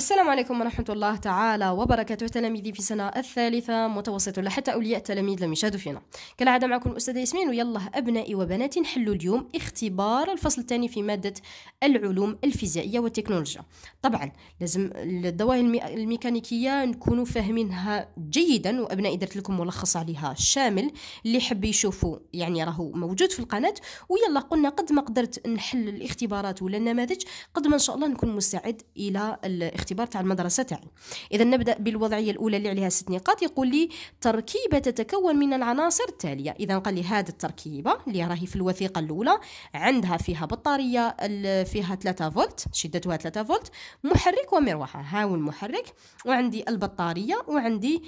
السلام عليكم ورحمة الله تعالى وبركاته تلاميذي في سنة الثالثة متوسط لحتى أولياء التلاميذ لم يشاهدوا فينا كالعادة معكم الأستاذ ياسمين ويلا أبنائي وبناتي نحلوا اليوم اختبار الفصل الثاني في مادة العلوم الفيزيائية والتكنولوجيا طبعا لازم الظواهر الميكانيكية نكونوا فاهمينها جيدا وأبنائي درت لكم ملخص عليها شامل اللي حب يشوفوا يعني راهو موجود في القناة ويلا قلنا قد ما قدرت نحل الاختبارات ولا النماذج قد ما إن شاء الله نكون مستعد إلى الاختبار الاختبار تاع المدرسه تاعي اذا نبدا بالوضعيه الاولى اللي عليها ست نقاط يقول لي تركيبه تتكون من العناصر التاليه اذا قال لي هذه التركيبه اللي راهي في الوثيقه الاولى عندها فيها بطاريه فيها 3 فولت شدتها 3 فولت محرك ومروحه ها هو المحرك وعندي البطاريه وعندي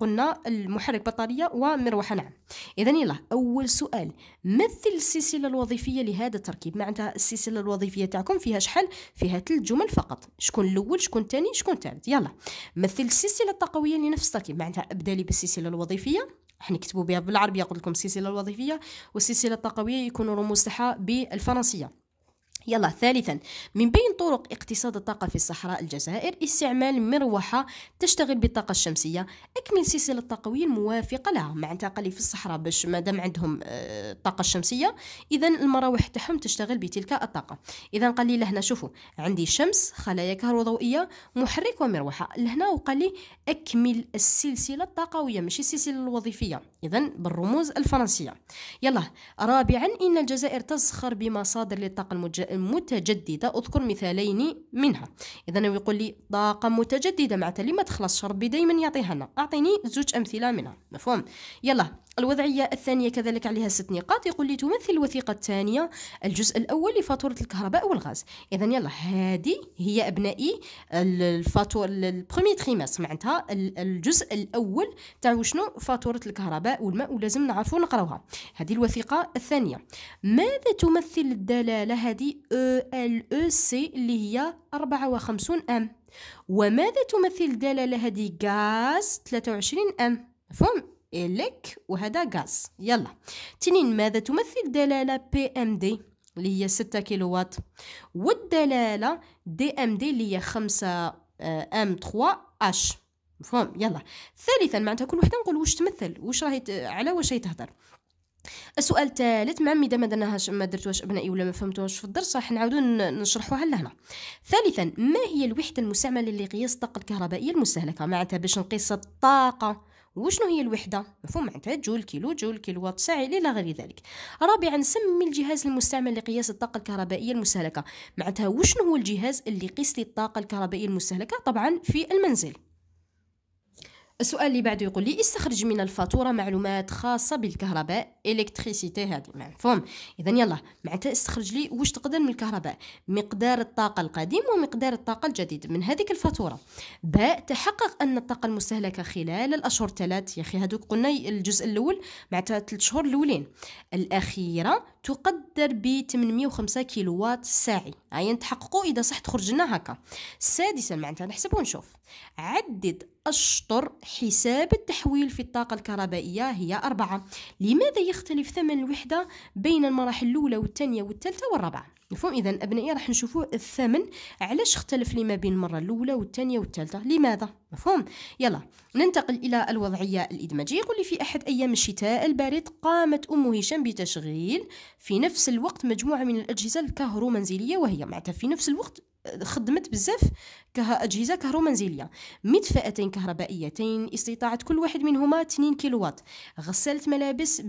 قلنا المحرك بطاريه ومروحه نعم اذا يلا اول سؤال مثل السلسله الوظيفيه لهذا التركيب معناتها السلسله الوظيفيه تاعكم فيها شحال فيها ثلاث جمل فقط شكون شكون الاول شكون الثاني شكون الثالث يلا مثل السلسله الطاقويه لنفسك معناتها ابدا لي بالسلسله الوظيفيه حنكتبوا بها بالعربيه قلت لكم السلسله الوظيفيه والسلسله الطاقويه يكون رموز تاعها بالفرنسيه يلا ثالثا من بين طرق اقتصاد الطاقة في الصحراء الجزائر استعمال مروحة تشتغل بالطاقة الشمسية اكمل سلسلة الطاقوية الموافقة لها مع اللي في الصحراء باش ما دام عندهم الطاقة آه، الشمسية اذا المراوح تاعهم تشتغل بتلك الطاقة اذا قال لي لهنا شوفوا عندي شمس خلايا كهروضوئية محرك ومروحة لهنا وقال لي اكمل السلسلة الطاقوية ماشي السلسلة الوظيفية اذا بالرموز الفرنسية يلا رابعا ان الجزائر تزخر بمصادر للطاقة المتجددة متجددة أذكر مثالين منها إذا هو يقول لي طاقة متجددة معناتها لما تخلصش ربي دايما يعطيها لنا أعطيني زوج أمثلة منها مفهوم يلا الوضعية الثانية كذلك عليها ست نقاط يقول لي تمثل الوثيقة الثانية الجزء الأول لفاتورة الكهرباء والغاز إذا يلا هذه هي أبنائي الفاتور البرومي تخيماس معناتها الجزء الأول تاع شنو فاتورة الكهرباء والماء ولازم نعرفوا نقراوها هذه الوثيقة الثانية ماذا تمثل الدلالة هذه ال او سي اللي هي 54 ام وماذا تمثل دلالة هذه غاز 23 ام مفهوم إلك وهذا غاز يلا تنين ماذا تمثل دلالة بي آه، ام دي اللي هي 6 كيلووات والدلالة دي ام دي اللي هي 5 ام 3 اش مفهوم يلا ثالثا معناتها كل وحده نقول واش تمثل واش راهي على واش هي تهضر السؤال الثالث مع اذا ما درناهاش ما درتوهاش ابنائي ولا ما فهمتوهاش في الدرس راح نعاودو نشرحوها لهنا ثالثا ما هي الوحده المستعمله لقياس الطاقه الكهربائيه المستهلكه معناتها باش نقيس الطاقه وشنو هي الوحدة؟ مفهوم معناتها جول كيلو جول كيلوات ساعة إلى غير ذلك. رابعا سمي الجهاز المستعمل لقياس الطاقة الكهربائية المستهلكة، معناتها وشنو هو الجهاز اللي يقيس لي الطاقة الكهربائية المستهلكة؟ طبعا في المنزل. السؤال اللي بعده يقول لي استخرج من الفاتوره معلومات خاصه بالكهرباء الكتريسيتي هذه مفهوم اذا يلا معناتها استخرج لي واش تقدر من الكهرباء مقدار الطاقه القديم ومقدار الطاقه الجديد من هذيك الفاتوره باء تحقق ان الطاقه المستهلكه خلال الاشهر الثلاث يا اخي هذوك قلنا الجزء الاول معناتها ثلاث شهور الاولين الاخيره تقدر ب 805 كيلوات ساعي عين تحققوا اذا صح تخرج لنا هكا سادسا معناتها نحسب ونشوف عدد أشطر حساب التحويل في الطاقة الكهربائية هي أربعة لماذا يختلف ثمن الوحدة بين المراحل الأولى والثانية والثالثة والرابعة مفهوم إذا أبنائي راح نشوفوا الثمن علاش اختلف لما بين المرة الأولى والثانية والثالثة لماذا مفهوم يلا ننتقل إلى الوضعية الإدماجية يقول لي في أحد أيام الشتاء البارد قامت أم هشام بتشغيل في نفس الوقت مجموعة من الأجهزة الكهرومنزلية وهي معناتها في نفس الوقت خدمت بزاف كأجهزة كهرومنزلية مدفأتين كهربائيتين استطاعة كل واحد منهما 2 كيلووات غسالة ملابس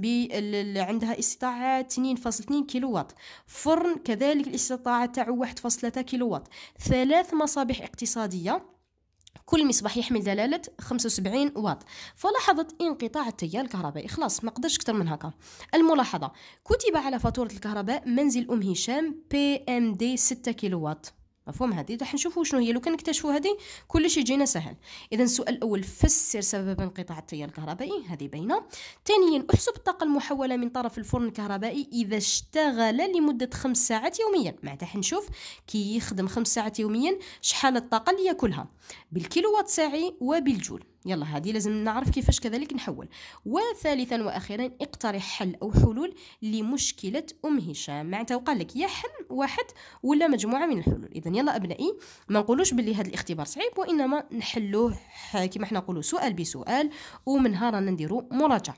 عندها استطاعة 2.2 كيلووات فرن كذلك الاستطاعة تاعو 1.3 كيلووات ثلاث مصابيح اقتصادية كل مصباح يحمل دلالة 75 واط فلاحظت انقطاع التيار الكهربائي خلاص ما قدرش أكثر من هكا الملاحظة كتب على فاتورة الكهرباء منزل أم هشام بي ام دي 6 كيلووات مفهوم هذه راح نشوفوا شنو هي لو كان نكتشفوا هذه كلش يجينا سهل اذا السؤال الاول فسر سبب انقطاع التيار الكهربائي هذه باينه ثانيا احسب الطاقه المحوله من طرف الفرن الكهربائي اذا اشتغل لمده خمس ساعات يوميا معناتها حنشوف كي يخدم خمس ساعات يوميا شحال الطاقه اللي ياكلها بالكيلووات ساعي وبالجول يلا هذه لازم نعرف كيفاش كذلك نحول وثالثا واخيرا اقترح حل او حلول لمشكله ام هشام معناتها وقال لك يا حل واحد ولا مجموعه من الحلول اذا يلا ابنائي ما نقولوش باللي هذا الاختبار صعيب وانما نحلوه كما حنا نقولوا سؤال بسؤال ومنها رانا نديرو مراجعه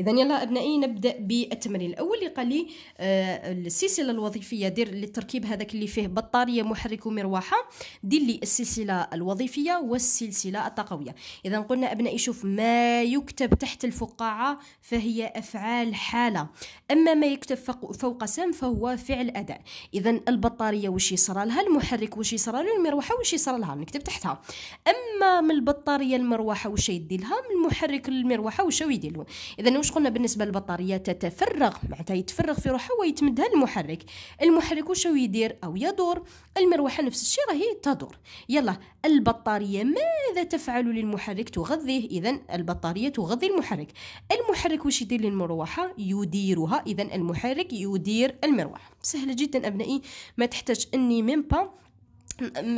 اذا يلا ابنائي نبدا بالتمرين الاول اللي قال لي آه، السلسله الوظيفيه دير للتركيب هذاك اللي فيه بطاريه محرك ومروحه دير لي السلسله الوظيفيه والسلسله الطاقويه اذا قلنا ابنائي شوف ما يكتب تحت الفقاعه فهي افعال حاله اما ما يكتب فوق سام فهو فعل اداء اذا البطاريه وش يصرى لها المحرك وش يصرى له المروحه وش يصرى لها نكتب تحتها اما من البطاريه المروحه وش يدي لها من المحرك المروحه وش يدير له اذا واش قلنا بالنسبه للبطاريه تتفرغ معناتها يتفرغ في روحه ويتمدها للمحرك المحرك واش يدير او يدور المروحه نفس الشيء راهي تدور يلا البطاريه ماذا تفعل للمحرك تغذيه اذا البطاريه تغذي المحرك المحرك واش يدير للمروحه يديرها اذا المحرك يدير المروحه سهله جدا ابنائي ما تحتاج اني ميم با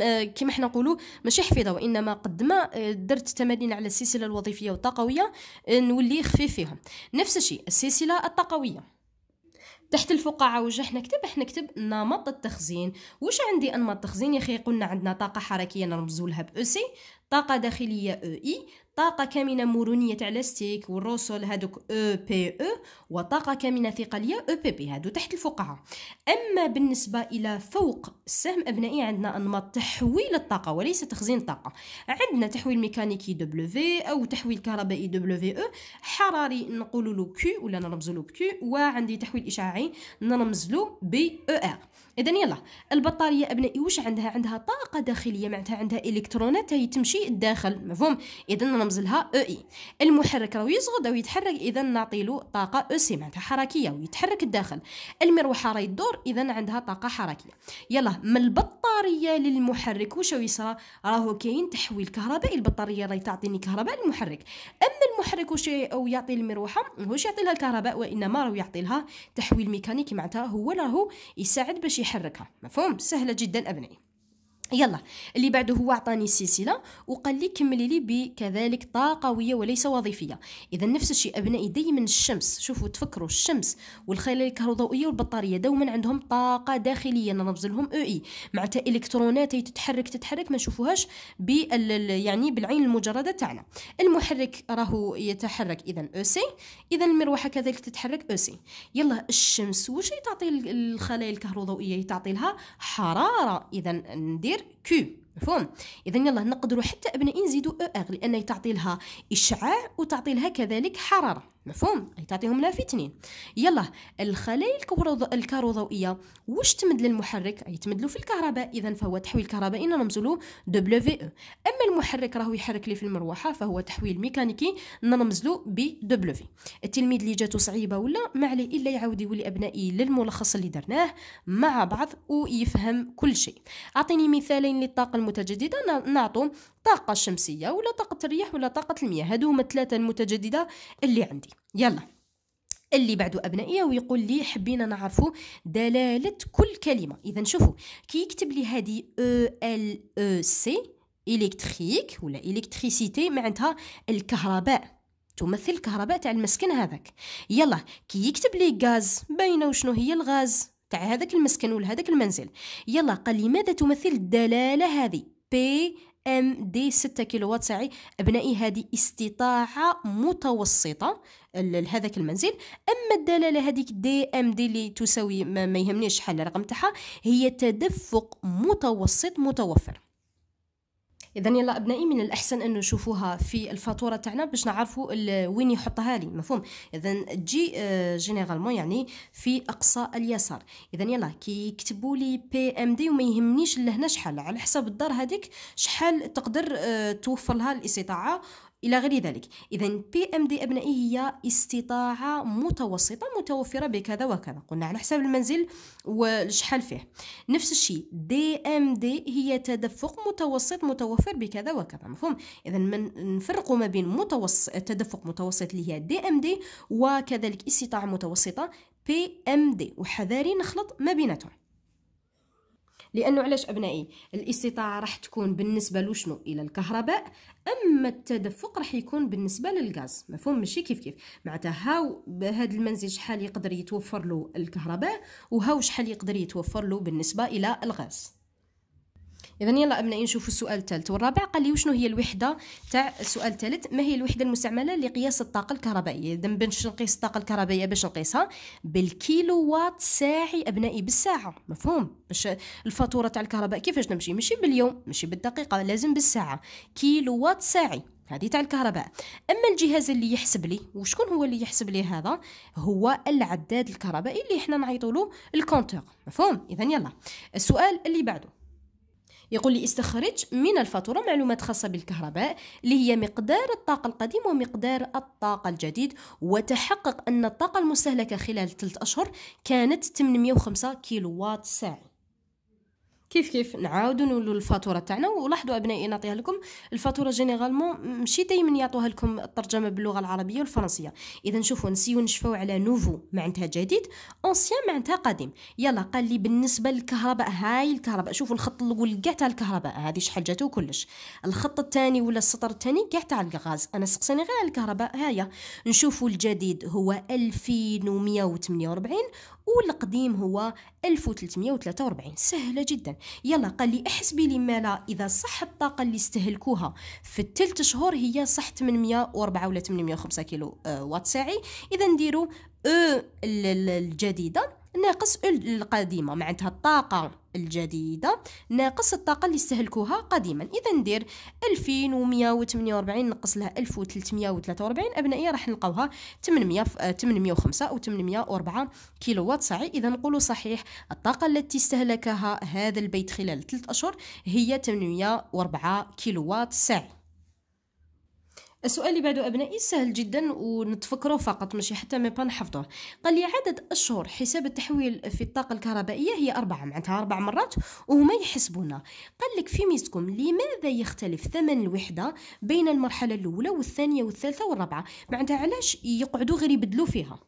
آه، كما حنا نقولوا ماشي حفيظه وانما قد ما آه، درت تمارين على السلسله الوظيفيه والطاقويه آه، نولي خفيف فيهم نفس الشيء السلسله الطاقويه تحت الفقاعة وجه نكتب احنا نكتب نمط التخزين واش عندي انماط تخزين يا اخي قلنا عندنا طاقة حركية نرمزولها ب سي طاقة داخلية أو إي طاقة كامنة مرونية تاع لاستيك والروسول هادوك او بي او وطاقة كامنة ثقلية او بي بي هادو تحت الفقاعة أما بالنسبة إلى فوق السهم أبنائي عندنا أنماط تحويل الطاقة وليس تخزين الطاقة عندنا تحويل ميكانيكي دبليو أو تحويل كهربائي دبليو او e. حراري نقولوا له كي ولا نرمز له كيو وعندي تحويل إشعاعي نرمز له بي او e ار إذا يلا البطارية أبنائي واش عندها عندها طاقة داخلية معناتها عندها إلكترونات هي تمشي الداخل مفهوم إذا رمز لها او اي المحرك راه يزغد او يتحرك اذا نعطي له طاقه او سي معناتها حركيه ويتحرك الداخل المروحه راهي تدور اذا عندها طاقه حركيه يلا من البطاريه للمحرك واش يصرى راهو كاين تحويل كهربائي البطاريه راهي تعطيني كهرباء للمحرك اما المحرك واش او يعطي المروحه ماهوش يعطي لها الكهرباء وانما راهو يعطي لها تحويل ميكانيكي معناتها هو راهو يساعد باش يحركها مفهوم سهله جدا ابنائي يلا اللي بعده هو عطاني السلسله وقال لي كملي لي بكذلك طاقويه وليس وظيفيه اذا نفس الشيء ابنائي دائما الشمس شوفوا تفكروا الشمس والخلايا الكهروضوئيه والبطاريه دوما عندهم طاقه داخليه نرمز لهم او اي معناتها الكترونات تتحرك تتحرك ما نشوفوهاش بال يعني بالعين المجرده تاعنا المحرك راهو يتحرك اذا او سي اذا المروحه كذلك تتحرك او سي يلا الشمس واش تعطي الخلايا الكهروضوئيه تعطي لها حراره اذا ندير غير كيو مفهوم اذا يلا نقدروا حتى ابنائي نزيدوا او ار لان تعطي لها اشعاع وتعطي لها كذلك حراره مفهوم تعطيهم تنين يلا الخلايا الكهروضوئية واش تمد للمحرك اي تمد له في الكهرباء اذا فهو تحويل كهربائي نرمزلو دبليو في اما المحرك راهو يحرك لي في المروحه فهو تحويل ميكانيكي نرمزلو ب دبليو في التلميذ اللي جاتو صعيبه ولا ما عليه الا يعاود يولي ابنائي للملخص اللي درناه مع بعض ويفهم كل شيء اعطيني مثالين للطاقه المتجدده نعطو الطاقه الشمسيه ولا طاقه الرياح ولا طاقه المياه هادو هما الثلاثه المتجدده اللي عندي يلا اللي بعده ابنائي ويقول لي حبينا نعرفوا دلاله كل كلمه اذا شوفوا كي يكتب لي هذه او ال او سي الكتريك ولا الكتريسيتي معناتها الكهرباء تمثل الكهرباء تاع المسكن هذاك يلا كي يكتب لي غاز باينه وشنو هي الغاز تاع هذاك المسكن ولا هذاك المنزل يلا قال لي ماذا تمثل الدلاله هذه بي ام دي 6 كيلووات ساعي ابنائي هذه استطاعه متوسطه لهذاك المنزل اما الدلاله هذيك دي ام دي اللي تساوي ما, ما يهمنيش شحال الرقم تاعها هي تدفق متوسط متوفر اذا يلا ابنائي من الاحسن انه يشوفوها في الفاتوره تاعنا باش نعرفوا وين يحطها لي مفهوم اذا تجي جينيرالمون آه، يعني في اقصى اليسار اذا يلا كي يكتبوا لي بي ام دي وما يهمنيش لهنا شحال على حسب الدار هذيك شحال تقدر آه، توفر لها الاستطاعه إلى غير ذلك إذا بي ام دي أبنائي هي استطاعة متوسطة متوفرة بكذا وكذا قلنا على حساب المنزل وشحال فيه نفس الشيء دي ام دي هي تدفق متوسط متوفر بكذا وكذا مفهوم إذا من نفرق ما بين متوسط تدفق متوسط اللي هي دي ام دي وكذلك استطاعة متوسطة بي ام دي وحذاري نخلط ما بيناتهم لانه علاش ابنائي الاستطاعه راح تكون بالنسبه لشنو الى الكهرباء اما التدفق راح يكون بالنسبه للغاز مفهوم ماشي كيف كيف معناتها هاو بهذا المنزل شحال يقدر يتوفر له الكهرباء وهاو شحال يقدر يتوفر له بالنسبه الى الغاز اذا يلا ابنائي نشوفوا السؤال الثالث والرابع قال لي وشنو هي الوحده تاع السؤال الثالث ما هي الوحده المستعمله لقياس الطاقه الكهربائيه اذا باش نقيس الطاقه الكهربائيه باش نقيسها بالكيلو وات ساعي ابنائي بالساعه مفهوم باش الفاتوره تاع الكهرباء كيفاش نمشي ماشي باليوم ماشي بالدقيقه لازم بالساعه كيلو وات ساعي هذه تاع الكهرباء اما الجهاز اللي يحسب لي وشكون هو اللي يحسب لي هذا هو العداد الكهربائي اللي احنا نعيطوا له الكونتور مفهوم اذا يلا السؤال اللي بعده يقول لي استخرج من الفاتورة معلومات خاصة بالكهرباء اللي هي مقدار الطاقة القديم ومقدار الطاقة الجديد وتحقق أن الطاقة المستهلكة خلال ثلاث أشهر كانت 805 كيلووات ساعة كيف كيف نعاودوا نولوا الفاتوره تاعنا ولاحظوا ابنائي نعطيها لكم الفاتوره جينيرالمون ماشي دائما يعطوها لكم الترجمه باللغه العربيه والفرنسيه اذا شوفوا نسيو نشفوا على نوفو معناتها جديد اونسيان معناتها قديم يلا قال لي بالنسبه للكهرباء هاي الكهرباء شوفوا الخط الاول كاع تاع الكهرباء هذه شحال جاتو كلش الخط الثاني ولا السطر الثاني كاع تاع الغاز انا سقساني غير على الكهرباء هايا نشوفوا الجديد هو 2148 والقديم هو 1343 سهله جدا يلا قال لي احسبي لي مالا اذا صح الطاقه اللي استهلكوها في الثلاث شهور هي صح 804 ولا 805 كيلو آه، وات ساعي اذا نديروا او الجديده ناقص القديمه معناتها الطاقه الجديدة ناقص الطاقة اللي استهلكوها قديما إذا ندير 2148 نقص لها 1343 أبنائي راح نلقاوها 800 805 آه، أو 804 كيلووات ساعي إذا نقول صحيح الطاقة التي استهلكها هذا البيت خلال 3 أشهر هي 804 كيلووات ساعي السؤال اللي بعده ابنائي سهل جدا ونتفكره فقط ماشي حتى ما نحفظه قال لي عدد اشهر حساب التحويل في الطاقه الكهربائيه هي اربعه معناتها اربع مرات وهما يحسبونا قال لك في ميزكم لماذا يختلف ثمن الوحده بين المرحله الاولى والثانيه والثالثه والرابعه معناتها علاش يقعدوا غير يبدلوا فيها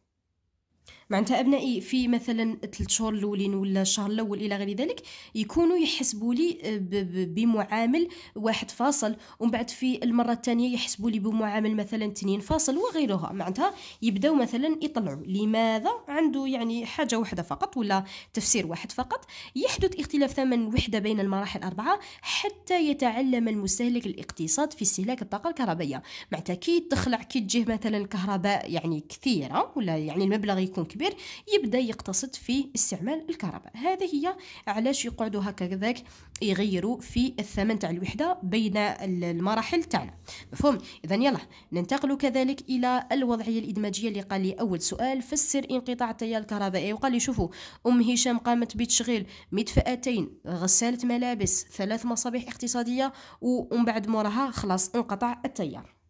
معناتها ابنائي في مثلا ثلاث شهور الاولين ولا الشهر الاول الى غير ذلك يكونوا يحسبوا لي آه، بمعامل واحد فاصل ومن بعد في المره الثانيه يحسبوا لي بمعامل مثلا اثنين فاصل وغيرها معناتها يبداو مثلا يطلعوا لماذا عنده يعني حاجه واحده فقط ولا تفسير واحد فقط يحدث اختلاف ثمن وحده بين المراحل الاربعه حتى يتعلم المستهلك الاقتصاد في استهلاك الطاقه الكهربائيه معناتها كي تخلع كي تجيه مثلا الكهرباء يعني كثيره ولا يعني المبلغ يكون كبير كبير يبدا يقتصد في استعمال الكهرباء هذه هي علاش يقعدوا هكذاك يغيروا في الثمن تاع الوحده بين المراحل تاعنا مفهوم اذا يلا ننتقل كذلك الى الوضعيه الادماجيه اللي قال لي اول سؤال فسر انقطاع التيار الكهربائي وقال لي شوفوا ام هشام قامت بتشغيل مدفأتين غساله ملابس ثلاث مصابيح اقتصاديه ومن بعد موراها خلاص انقطع التيار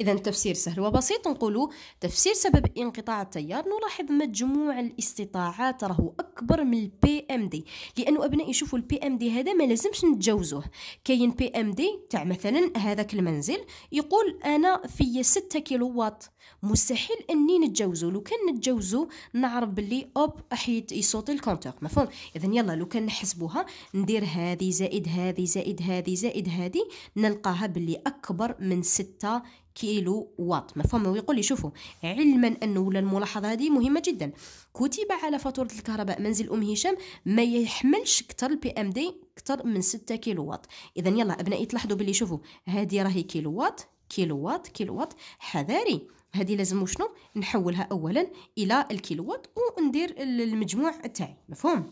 إذا تفسير سهل وبسيط نقولوا تفسير سبب انقطاع التيار نلاحظ مجموع الاستطاعات راهو أكبر من البي ام دي لأنه أبنائي شوفوا البي ام دي هذا ما لازمش نتجاوزوه كاين بي ام دي تاع مثلا هذاك المنزل يقول أنا في 6 كيلووات مستحيل أني نتجاوزه لو كان نتجاوزه نعرف باللي أوب أحيد يصوت الكونتور مفهوم إذا يلا لو كان نحسبوها ندير هذه زائد هذه زائد هذه زائد هذه نلقاها باللي أكبر من 6 كيلو واط مفهوم ويقول لي شوفوا علما انه الملاحظه هذه مهمه جدا كتب على فاتوره الكهرباء منزل ام هشام ما يحملش اكثر البي ام دي اكثر من 6 كيلو واط اذا يلا ابنائي تلاحظوا باللي شوفوا هذه راهي كيلو واط كيلو واط كيلو واط حذاري هذه لازم شنو نحولها اولا الى الكيلو واط وندير المجموع تاعي مفهوم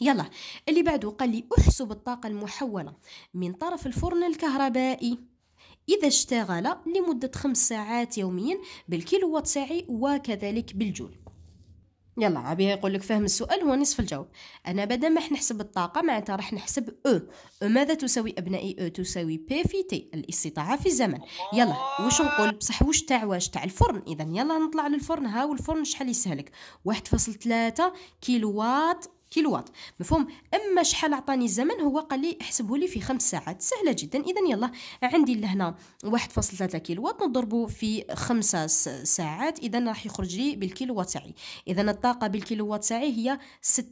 يلا اللي بعده قال لي احسب الطاقه المحوله من طرف الفرن الكهربائي إذا اشتغل لمدة خمس ساعات يوميا بالكيلووات ساعي وكذلك بالجول يلا عبيها يقول لك فهم السؤال هو نصف الجواب انا بدا ما نحسب الطاقه معناتها راح نحسب او او ماذا تساوي ابنائي او تساوي بي في تي الاستطاعه في الزمن يلا واش نقول بصح واش تاع واش تاع الفرن اذا يلا نطلع للفرن هاو الفرن شحال يسهلك 1.3 كيلووات كيلوات مفهوم اما شحال عطاني الزمن هو قال لي احسبه لي في خمس ساعات سهله جدا اذا يلا عندي لهنا 1.3 كيلوات نضربه في خمس ساعات اذا راح يخرج لي بالكيلو وات تاعي اذا الطاقه بالكيلو وات تاعي هي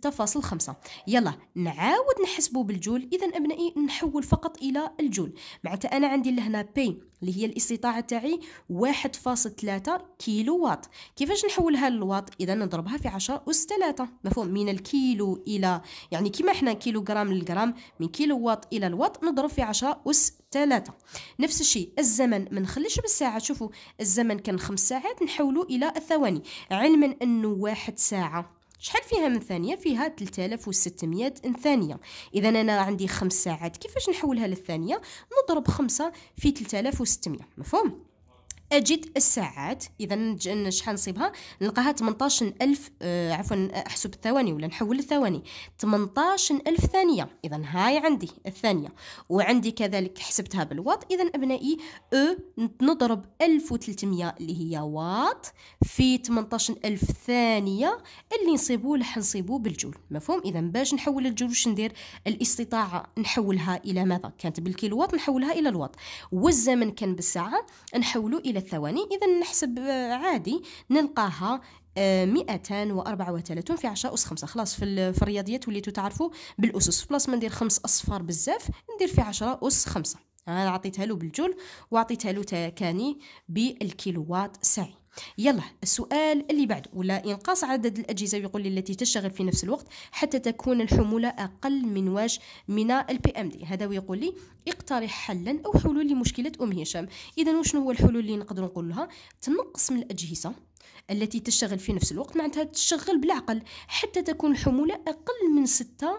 6.5 يلا نعاود نحسبه بالجول اذا ابنائي نحول فقط الى الجول معناتها انا عندي لهنا بي اللي هي الاستطاعة تاعي واحد فاصل ثلاثة كيلو واط كيفاش نحولها للواط إذا نضربها في عشرة أس ثلاثة مفهوم من الكيلو إلى يعني كيما حنا كيلو جرام للجرام من كيلو واط إلى الواط نضرب في عشرة أس ثلاثة نفس الشيء الزمن ما نخليش بالساعة شوفوا الزمن كان خمس ساعات نحولو إلى الثواني علما أنه واحد ساعة شحال فيها من ثانيه فيها 3600 ثانيه اذا انا عندي خمس ساعات كيفاش نحولها للثانيه نضرب خمسة في 3600 مفهوم اجد الساعات اذا شحال نصيبها نلقاها 18000 آه عفوا آه، احسب الثواني ولا نحول الثواني 18000 ثانيه اذا هاي عندي الثانيه وعندي كذلك حسبتها بالواط اذا ابنائي او نضرب 1300 اللي هي واط في 18000 ثانيه اللي نصيبوه راح نصيبوه بالجول مفهوم اذا باش نحول الجول واش ندير الاستطاعه نحولها الى ماذا كانت بالكيلوات نحولها الى الواط والزمن كان بالساعه نحوله الى ثلاث ثواني إذا نحسب آه، عادي نلقاها 234 آه، في عشاء أس 5 خلاص في, الرياضيات وليتو تعرفوا بالأسس بلاص ما ندير خمس أصفار بزاف ندير في 10 أس 5 أنا عطيتها له بالجول وعطيتها له تكاني بالكيلوات ساعي يلا السؤال اللي بعد ولا إنقاص عدد الأجهزة ويقول لي التي تشتغل في نفس الوقت حتى تكون الحمولة أقل من واش من البي ام دي هذا ويقول لي اقترح حلا أو حلول لمشكلة أم هشام إذا وشنو هو الحلول اللي نقدر نقول لها تنقص من الأجهزة التي تشتغل في نفس الوقت معناتها تشغل بالعقل حتى تكون الحمولة أقل من 6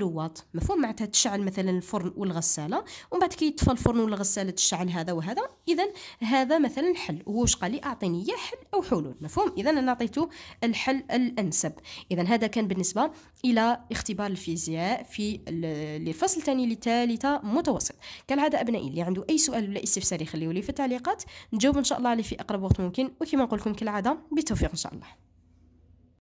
واط مفهوم معناتها تشعل مثلا الفرن والغسالة ومن بعد كي يطفى الفرن والغسالة تشعل هذا وهذا إذا هذا مثلا حل وهو واش قال لي أعطيني يا حل أو حلول مفهوم إذا أنا أعطيته الحل الأنسب إذا هذا كان بالنسبة إلى اختبار الفيزياء في الفصل الثاني لثالثة متوسط كالعادة أبنائي اللي عنده أي سؤال ولا استفسار يخليه لي في التعليقات نجاوب إن شاء الله عليه في أقرب وقت ممكن وكما نقول لكم كالعادة بتوفيق إن شاء الله